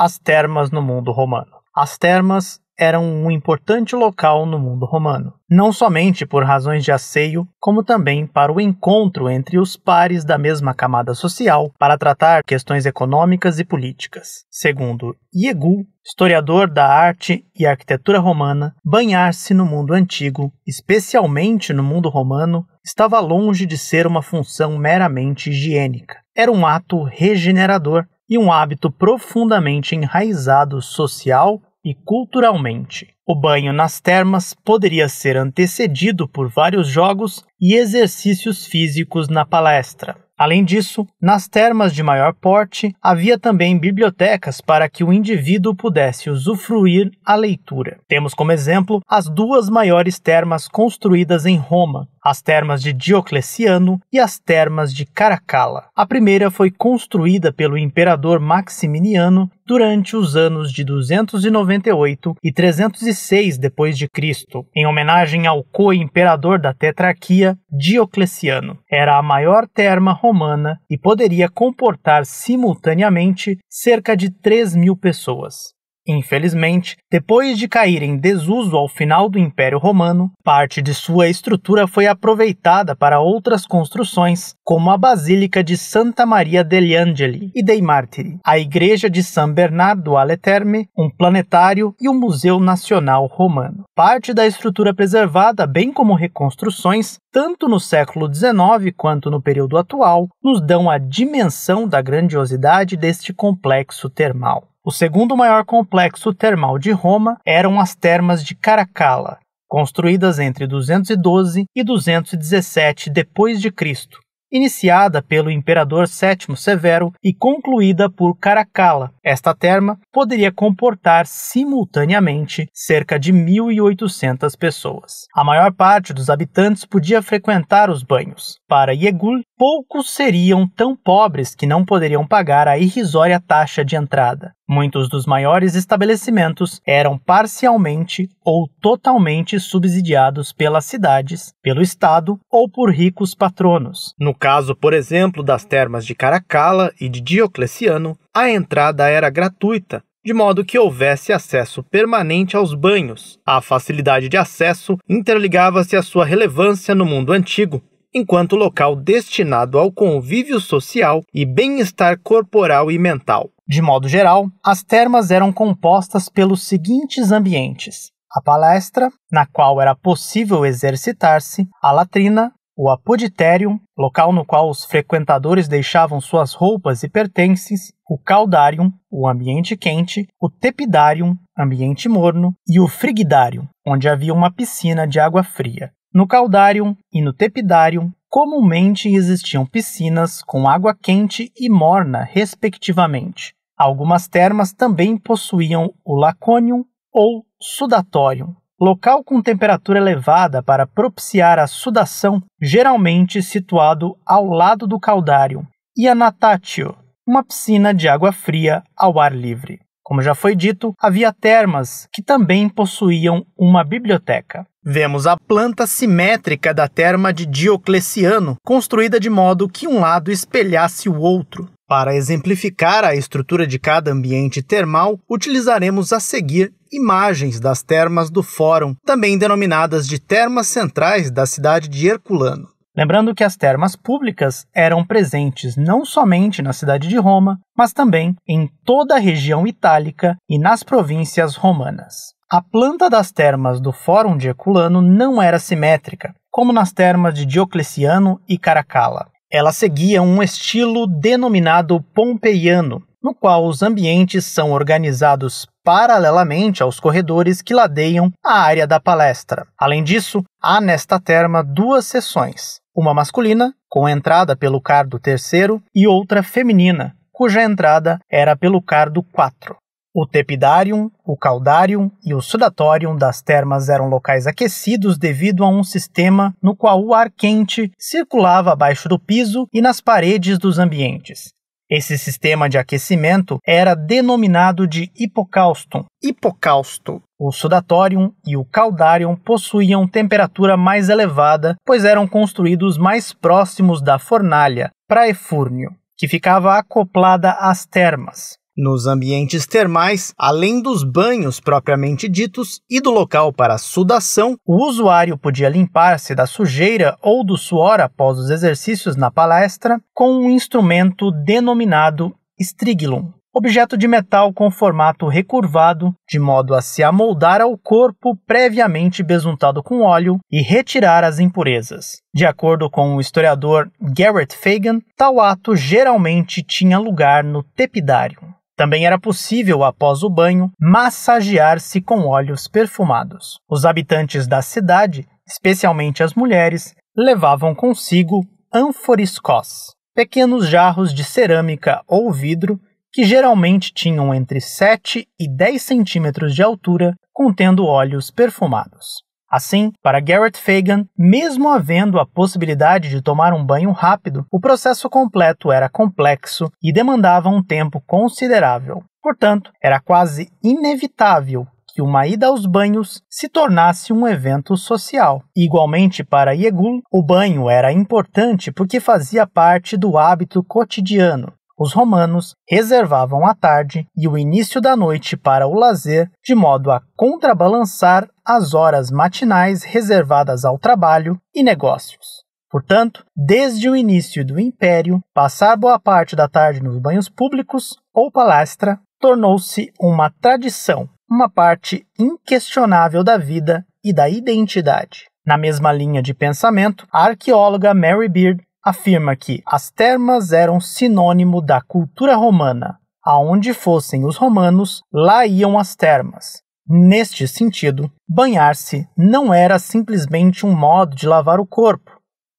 as termas no mundo romano. As termas eram um importante local no mundo romano, não somente por razões de asseio, como também para o encontro entre os pares da mesma camada social para tratar questões econômicas e políticas. Segundo Iegu, historiador da arte e arquitetura romana, banhar-se no mundo antigo, especialmente no mundo romano, estava longe de ser uma função meramente higiênica. Era um ato regenerador e um hábito profundamente enraizado social e culturalmente. O banho nas termas poderia ser antecedido por vários jogos e exercícios físicos na palestra. Além disso, nas termas de maior porte havia também bibliotecas para que o indivíduo pudesse usufruir a leitura. Temos como exemplo as duas maiores termas construídas em Roma, as termas de Diocleciano e as termas de Caracalla. A primeira foi construída pelo imperador Maximiniano durante os anos de 298 e 306 depois de Cristo, em homenagem ao co-imperador da Tetrarquia, Diocleciano. Era a maior terma romana e poderia comportar simultaneamente cerca de 3 mil pessoas. Infelizmente, depois de cair em desuso ao final do Império Romano, parte de sua estrutura foi aproveitada para outras construções, como a Basílica de Santa Maria degli Angeli e dei Martiri, a Igreja de San Bernardo alle Terme, um planetário e o um Museu Nacional Romano. Parte da estrutura preservada, bem como reconstruções, tanto no século XIX quanto no período atual, nos dão a dimensão da grandiosidade deste complexo termal. O segundo maior complexo termal de Roma eram as termas de Caracalla, construídas entre 212 e 217 depois de Cristo, iniciada pelo imperador Sétimo Severo e concluída por Caracalla. Esta terma poderia comportar simultaneamente cerca de 1800 pessoas. A maior parte dos habitantes podia frequentar os banhos. Para Yegul, poucos seriam tão pobres que não poderiam pagar a irrisória taxa de entrada. Muitos dos maiores estabelecimentos eram parcialmente ou totalmente subsidiados pelas cidades, pelo Estado ou por ricos patronos. No caso, por exemplo, das termas de Caracala e de Diocleciano, a entrada era gratuita, de modo que houvesse acesso permanente aos banhos. A facilidade de acesso interligava-se à sua relevância no mundo antigo, enquanto local destinado ao convívio social e bem-estar corporal e mental. De modo geral, as termas eram compostas pelos seguintes ambientes: a palestra, na qual era possível exercitar-se, a latrina, o apoditério, local no qual os frequentadores deixavam suas roupas e pertences, o caldarium, o ambiente quente, o tepidarium, ambiente morno, e o frigidarium, onde havia uma piscina de água fria. No caldarium e no tepidarium comumente existiam piscinas com água quente e morna, respectivamente. Algumas termas também possuíam o laconium ou sudatório, local com temperatura elevada para propiciar a sudação, geralmente situado ao lado do caldário, e a natatio, uma piscina de água fria ao ar livre. Como já foi dito, havia termas que também possuíam uma biblioteca. Vemos a planta simétrica da terma de Diocleciano, construída de modo que um lado espelhasse o outro. Para exemplificar a estrutura de cada ambiente termal, utilizaremos a seguir imagens das termas do Fórum, também denominadas de termas centrais da cidade de Herculano. Lembrando que as termas públicas eram presentes não somente na cidade de Roma, mas também em toda a região itálica e nas províncias romanas. A planta das termas do Fórum de Herculano não era simétrica, como nas termas de Diocleciano e Caracalla. Ela seguia um estilo denominado pompeiano, no qual os ambientes são organizados paralelamente aos corredores que ladeiam a área da palestra. Além disso, há nesta terma duas seções: uma masculina, com entrada pelo cardo terceiro, e outra feminina, cuja entrada era pelo cardo quatro. O Tepidarium, o Caldarium e o Sudatorium das termas eram locais aquecidos devido a um sistema no qual o ar quente circulava abaixo do piso e nas paredes dos ambientes. Esse sistema de aquecimento era denominado de hipocaustum. Hipocausto. O sudatorium e o caldarium possuíam temperatura mais elevada, pois eram construídos mais próximos da fornalha, praefúrnio, que ficava acoplada às termas. Nos ambientes termais, além dos banhos propriamente ditos e do local para sudação, o usuário podia limpar-se da sujeira ou do suor após os exercícios na palestra com um instrumento denominado striglum, objeto de metal com formato recurvado, de modo a se amoldar ao corpo previamente besuntado com óleo e retirar as impurezas. De acordo com o historiador Garrett Fagan, tal ato geralmente tinha lugar no tepidário. Também era possível, após o banho, massagear-se com óleos perfumados. Os habitantes da cidade, especialmente as mulheres, levavam consigo ânforiscós, pequenos jarros de cerâmica ou vidro que geralmente tinham entre 7 e 10 centímetros de altura, contendo óleos perfumados. Assim, para Garrett Fagan, mesmo havendo a possibilidade de tomar um banho rápido, o processo completo era complexo e demandava um tempo considerável. Portanto, era quase inevitável que uma ida aos banhos se tornasse um evento social. Igualmente para Yegul, o banho era importante porque fazia parte do hábito cotidiano. Os romanos reservavam a tarde e o início da noite para o lazer, de modo a contrabalançar as horas matinais reservadas ao trabalho e negócios. Portanto, desde o início do Império, passar boa parte da tarde nos banhos públicos ou palestra tornou-se uma tradição, uma parte inquestionável da vida e da identidade. Na mesma linha de pensamento, a arqueóloga Mary Beard afirma que as termas eram sinônimo da cultura romana. Aonde fossem os romanos, lá iam as termas, Neste sentido, banhar-se não era simplesmente um modo de lavar o corpo,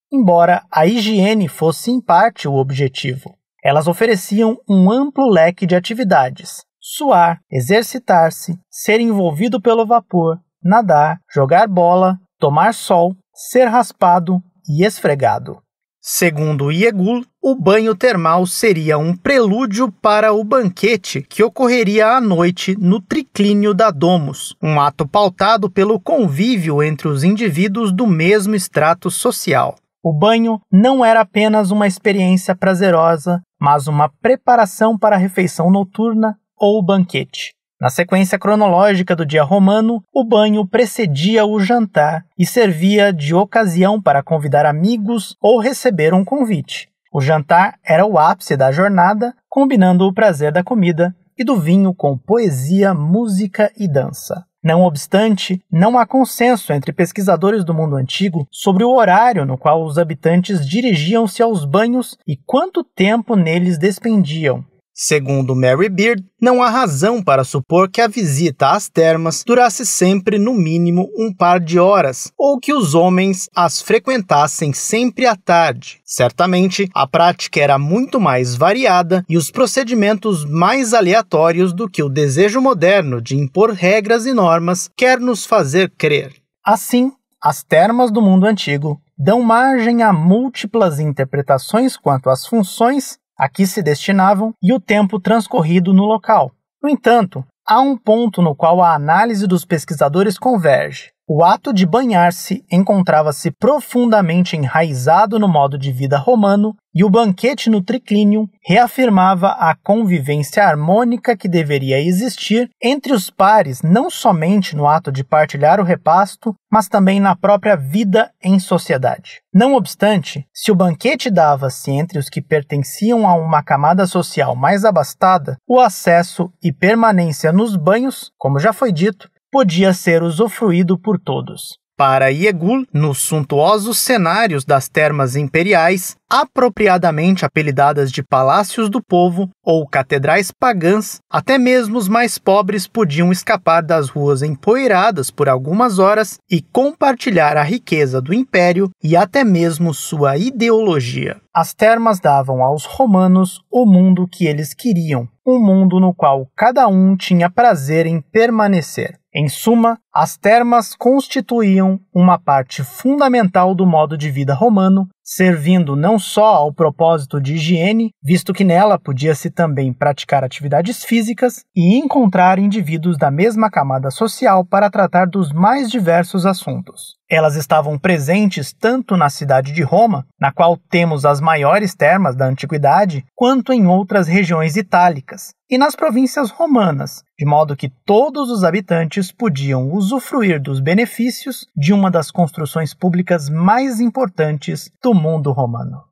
embora a higiene fosse em parte o objetivo. Elas ofereciam um amplo leque de atividades: suar, exercitar-se, ser envolvido pelo vapor, nadar, jogar bola, tomar sol, ser raspado e esfregado. Segundo Iegul, o banho termal seria um prelúdio para o banquete que ocorreria à noite no triclínio da Domus, um ato pautado pelo convívio entre os indivíduos do mesmo extrato social. O banho não era apenas uma experiência prazerosa, mas uma preparação para a refeição noturna ou banquete. Na sequência cronológica do dia romano, o banho precedia o jantar e servia de ocasião para convidar amigos ou receber um convite. O jantar era o ápice da jornada, combinando o prazer da comida e do vinho com poesia, música e dança. Não obstante, não há consenso entre pesquisadores do mundo antigo sobre o horário no qual os habitantes dirigiam-se aos banhos e quanto tempo neles despendiam. Segundo Mary Beard, não há razão para supor que a visita às termas durasse sempre no mínimo um par de horas, ou que os homens as frequentassem sempre à tarde. Certamente, a prática era muito mais variada e os procedimentos mais aleatórios do que o desejo moderno de impor regras e normas quer nos fazer crer. Assim, as termas do mundo antigo dão margem a múltiplas interpretações quanto às funções a que se destinavam e o tempo transcorrido no local. No entanto, há um ponto no qual a análise dos pesquisadores converge. O ato de banhar-se encontrava-se profundamente enraizado no modo de vida romano, e o banquete no triclinium reafirmava a convivência harmônica que deveria existir entre os pares, não somente no ato de partilhar o repasto, mas também na própria vida em sociedade. Não obstante, se o banquete dava-se entre os que pertenciam a uma camada social mais abastada, o acesso e permanência nos banhos, como já foi dito, podia ser usufruído por todos. Para Iegul, nos suntuosos cenários das termas imperiais, apropriadamente apelidadas de palácios do povo ou catedrais pagãs, até mesmo os mais pobres podiam escapar das ruas empoeiradas por algumas horas e compartilhar a riqueza do império e até mesmo sua ideologia. As termas davam aos romanos o mundo que eles queriam, um mundo no qual cada um tinha prazer em permanecer. Em suma, as termas constituíam uma parte fundamental do modo de vida romano servindo não só ao propósito de higiene, visto que nela podia-se também praticar atividades físicas e encontrar indivíduos da mesma camada social para tratar dos mais diversos assuntos. Elas estavam presentes tanto na cidade de Roma, na qual temos as maiores termas da antiguidade, quanto em outras regiões itálicas e nas províncias romanas, de modo que todos os habitantes podiam usufruir dos benefícios de uma das construções públicas mais importantes do mundo romano.